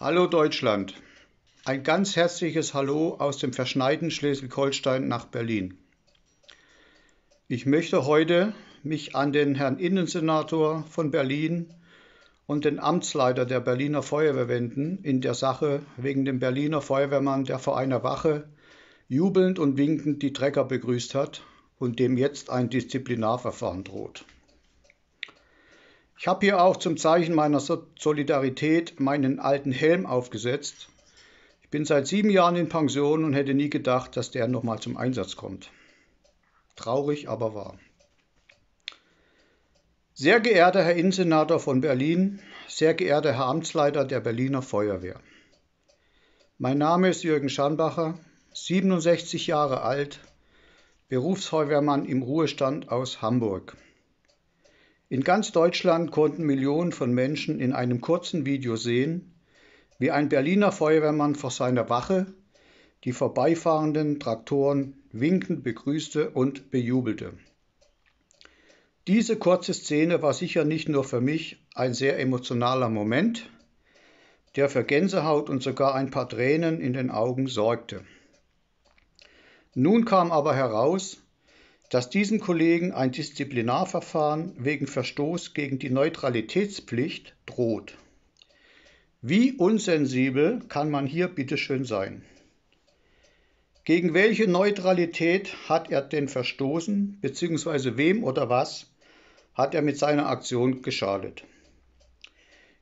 Hallo Deutschland. Ein ganz herzliches Hallo aus dem verschneiten Schleswig-Holstein nach Berlin. Ich möchte heute mich an den Herrn Innensenator von Berlin und den Amtsleiter der Berliner Feuerwehr wenden in der Sache wegen dem Berliner Feuerwehrmann, der vor einer Wache jubelnd und winkend die Trecker begrüßt hat und dem jetzt ein Disziplinarverfahren droht. Ich habe hier auch zum Zeichen meiner Solidarität meinen alten Helm aufgesetzt. Ich bin seit sieben Jahren in Pension und hätte nie gedacht, dass der nochmal zum Einsatz kommt. Traurig, aber wahr. Sehr geehrter Herr Innensenator von Berlin, sehr geehrter Herr Amtsleiter der Berliner Feuerwehr. Mein Name ist Jürgen Schanbacher, 67 Jahre alt, Berufsfeuerwehrmann im Ruhestand aus Hamburg. In ganz Deutschland konnten Millionen von Menschen in einem kurzen Video sehen, wie ein Berliner Feuerwehrmann vor seiner Wache die vorbeifahrenden Traktoren winkend begrüßte und bejubelte. Diese kurze Szene war sicher nicht nur für mich ein sehr emotionaler Moment, der für Gänsehaut und sogar ein paar Tränen in den Augen sorgte. Nun kam aber heraus, dass diesem Kollegen ein Disziplinarverfahren wegen Verstoß gegen die Neutralitätspflicht droht. Wie unsensibel kann man hier bitteschön sein? Gegen welche Neutralität hat er denn verstoßen, beziehungsweise wem oder was hat er mit seiner Aktion geschadet?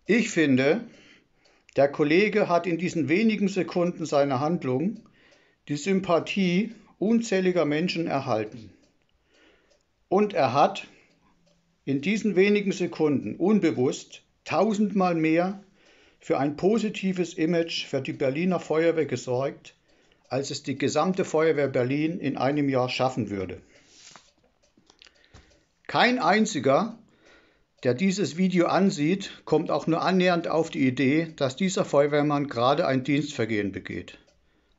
Ich finde, der Kollege hat in diesen wenigen Sekunden seiner Handlung die Sympathie unzähliger Menschen erhalten. Und er hat in diesen wenigen Sekunden unbewusst tausendmal mehr für ein positives Image für die Berliner Feuerwehr gesorgt, als es die gesamte Feuerwehr Berlin in einem Jahr schaffen würde. Kein einziger, der dieses Video ansieht, kommt auch nur annähernd auf die Idee, dass dieser Feuerwehrmann gerade ein Dienstvergehen begeht,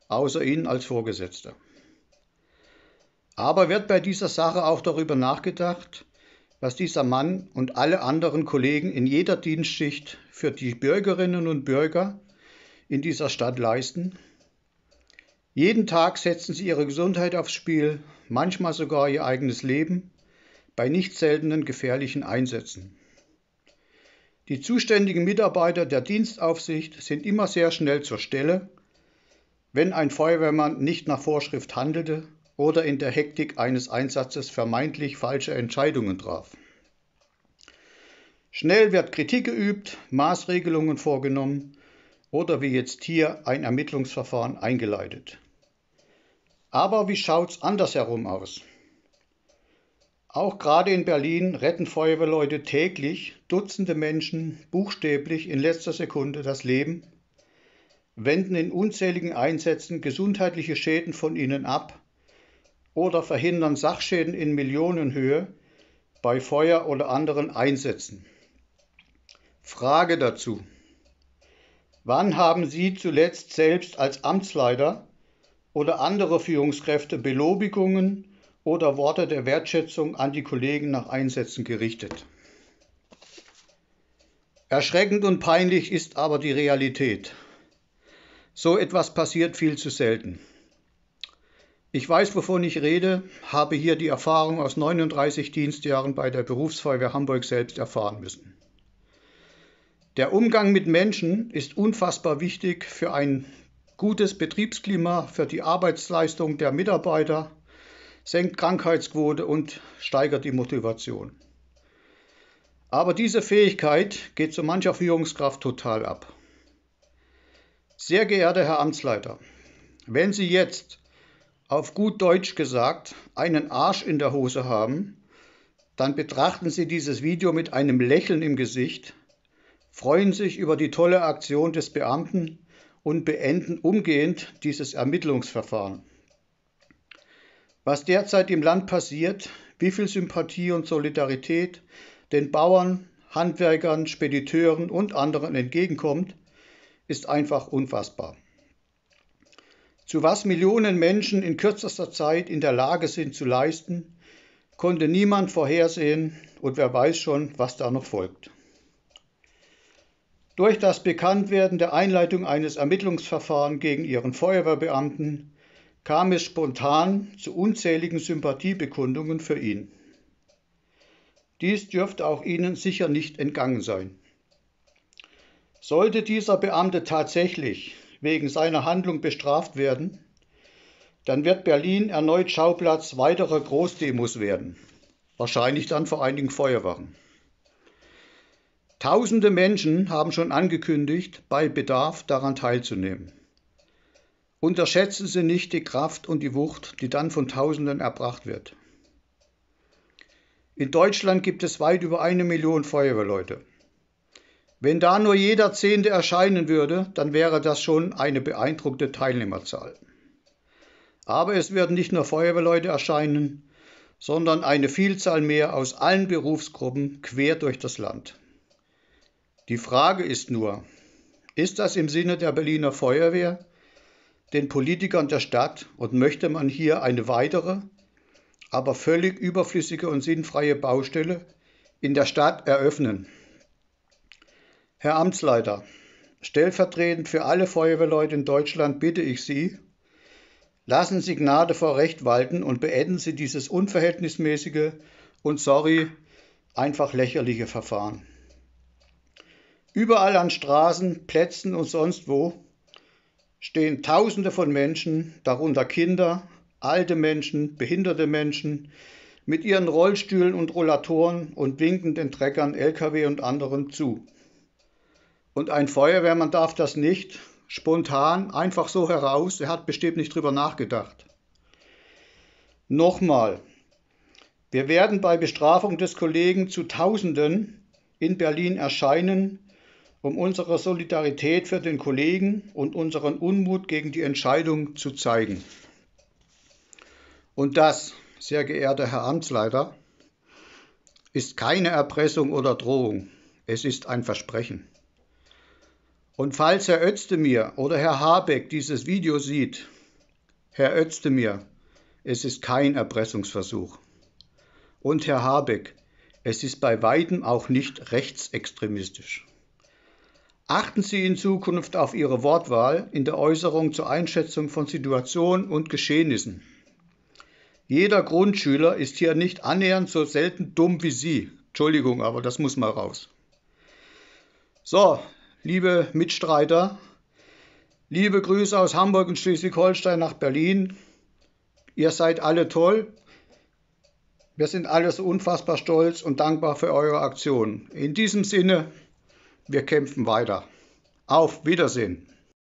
außer Ihnen als Vorgesetzter. Aber wird bei dieser Sache auch darüber nachgedacht, was dieser Mann und alle anderen Kollegen in jeder Dienstschicht für die Bürgerinnen und Bürger in dieser Stadt leisten? Jeden Tag setzen sie ihre Gesundheit aufs Spiel, manchmal sogar ihr eigenes Leben, bei nicht seltenen gefährlichen Einsätzen. Die zuständigen Mitarbeiter der Dienstaufsicht sind immer sehr schnell zur Stelle, wenn ein Feuerwehrmann nicht nach Vorschrift handelte oder in der Hektik eines Einsatzes vermeintlich falsche Entscheidungen traf. Schnell wird Kritik geübt, Maßregelungen vorgenommen oder wie jetzt hier ein Ermittlungsverfahren eingeleitet. Aber wie schaut's andersherum aus? Auch gerade in Berlin retten Feuerwehrleute täglich Dutzende Menschen buchstäblich in letzter Sekunde das Leben, wenden in unzähligen Einsätzen gesundheitliche Schäden von ihnen ab oder verhindern Sachschäden in Millionenhöhe bei Feuer oder anderen Einsätzen. Frage dazu. Wann haben Sie zuletzt selbst als Amtsleiter oder andere Führungskräfte Belobigungen oder Worte der Wertschätzung an die Kollegen nach Einsätzen gerichtet? Erschreckend und peinlich ist aber die Realität. So etwas passiert viel zu selten. Ich weiß, wovon ich rede, habe hier die Erfahrung aus 39 Dienstjahren bei der Berufsfeuerwehr Hamburg selbst erfahren müssen. Der Umgang mit Menschen ist unfassbar wichtig für ein gutes Betriebsklima, für die Arbeitsleistung der Mitarbeiter, senkt Krankheitsquote und steigert die Motivation. Aber diese Fähigkeit geht zu mancher Führungskraft total ab. Sehr geehrter Herr Amtsleiter, wenn Sie jetzt auf gut Deutsch gesagt, einen Arsch in der Hose haben, dann betrachten Sie dieses Video mit einem Lächeln im Gesicht, freuen sich über die tolle Aktion des Beamten und beenden umgehend dieses Ermittlungsverfahren. Was derzeit im Land passiert, wie viel Sympathie und Solidarität den Bauern, Handwerkern, Spediteuren und anderen entgegenkommt, ist einfach unfassbar. Zu was Millionen Menschen in kürzester Zeit in der Lage sind zu leisten, konnte niemand vorhersehen und wer weiß schon, was da noch folgt. Durch das Bekanntwerden der Einleitung eines Ermittlungsverfahrens gegen ihren Feuerwehrbeamten kam es spontan zu unzähligen Sympathiebekundungen für ihn. Dies dürfte auch Ihnen sicher nicht entgangen sein. Sollte dieser Beamte tatsächlich wegen seiner Handlung bestraft werden, dann wird Berlin erneut Schauplatz weiterer Großdemos werden, wahrscheinlich dann vor einigen Feuerwachen. Tausende Menschen haben schon angekündigt, bei Bedarf daran teilzunehmen. Unterschätzen Sie nicht die Kraft und die Wucht, die dann von Tausenden erbracht wird. In Deutschland gibt es weit über eine Million Feuerwehrleute. Wenn da nur jeder Zehnte erscheinen würde, dann wäre das schon eine beeindruckte Teilnehmerzahl. Aber es werden nicht nur Feuerwehrleute erscheinen, sondern eine Vielzahl mehr aus allen Berufsgruppen quer durch das Land. Die Frage ist nur, ist das im Sinne der Berliner Feuerwehr, den Politikern der Stadt und möchte man hier eine weitere, aber völlig überflüssige und sinnfreie Baustelle in der Stadt eröffnen? Herr Amtsleiter, stellvertretend für alle Feuerwehrleute in Deutschland bitte ich Sie, lassen Sie Gnade vor Recht walten und beenden Sie dieses unverhältnismäßige und sorry, einfach lächerliche Verfahren. Überall an Straßen, Plätzen und sonst wo stehen Tausende von Menschen, darunter Kinder, alte Menschen, behinderte Menschen, mit ihren Rollstühlen und Rollatoren und winkenden Treckern, Lkw und anderen zu. Und ein Feuerwehrmann darf das nicht spontan, einfach so heraus. Er hat bestimmt nicht drüber nachgedacht. Nochmal. Wir werden bei Bestrafung des Kollegen zu Tausenden in Berlin erscheinen, um unsere Solidarität für den Kollegen und unseren Unmut gegen die Entscheidung zu zeigen. Und das, sehr geehrter Herr Amtsleiter, ist keine Erpressung oder Drohung, es ist ein Versprechen. Und falls Herr Özdemir oder Herr Habeck dieses Video sieht, Herr Özdemir, es ist kein Erpressungsversuch. Und Herr Habeck, es ist bei weitem auch nicht rechtsextremistisch. Achten Sie in Zukunft auf Ihre Wortwahl in der Äußerung zur Einschätzung von Situationen und Geschehnissen. Jeder Grundschüler ist hier nicht annähernd so selten dumm wie Sie. Entschuldigung, aber das muss mal raus. So, liebe Mitstreiter, liebe Grüße aus Hamburg und Schleswig-Holstein nach Berlin. Ihr seid alle toll. Wir sind alle so unfassbar stolz und dankbar für eure Aktion. In diesem Sinne, wir kämpfen weiter. Auf Wiedersehen.